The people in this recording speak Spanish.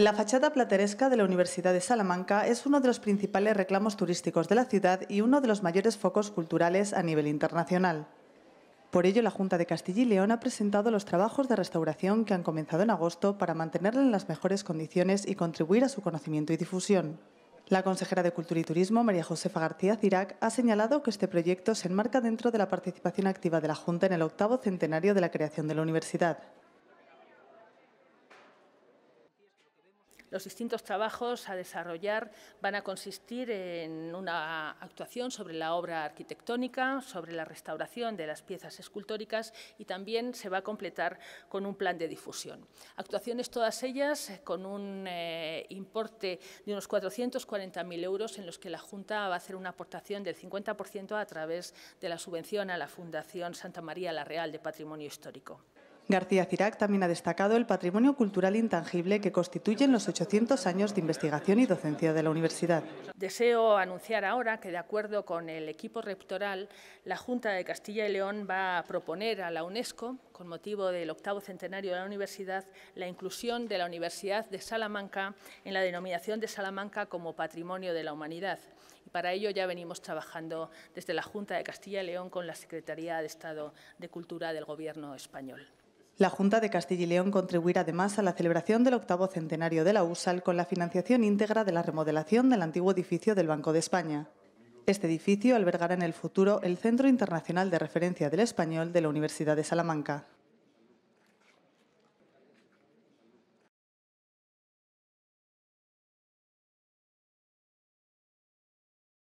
La fachada plateresca de la Universidad de Salamanca es uno de los principales reclamos turísticos de la ciudad y uno de los mayores focos culturales a nivel internacional. Por ello, la Junta de Castilla y León ha presentado los trabajos de restauración que han comenzado en agosto para mantenerla en las mejores condiciones y contribuir a su conocimiento y difusión. La consejera de Cultura y Turismo, María Josefa García Cirac, ha señalado que este proyecto se enmarca dentro de la participación activa de la Junta en el octavo centenario de la creación de la universidad. Los distintos trabajos a desarrollar van a consistir en una actuación sobre la obra arquitectónica, sobre la restauración de las piezas escultóricas y también se va a completar con un plan de difusión. Actuaciones todas ellas con un eh, importe de unos 440.000 euros en los que la Junta va a hacer una aportación del 50% a través de la subvención a la Fundación Santa María la Real de Patrimonio Histórico. García Cirac también ha destacado el patrimonio cultural intangible que constituyen los 800 años de investigación y docencia de la universidad. Deseo anunciar ahora que, de acuerdo con el equipo rectoral, la Junta de Castilla y León va a proponer a la UNESCO, con motivo del octavo centenario de la universidad, la inclusión de la Universidad de Salamanca en la denominación de Salamanca como Patrimonio de la Humanidad. Y para ello ya venimos trabajando desde la Junta de Castilla y León con la Secretaría de Estado de Cultura del Gobierno español. La Junta de Castilla y León contribuirá además a la celebración del octavo centenario de la USAL con la financiación íntegra de la remodelación del antiguo edificio del Banco de España. Este edificio albergará en el futuro el Centro Internacional de Referencia del Español de la Universidad de Salamanca.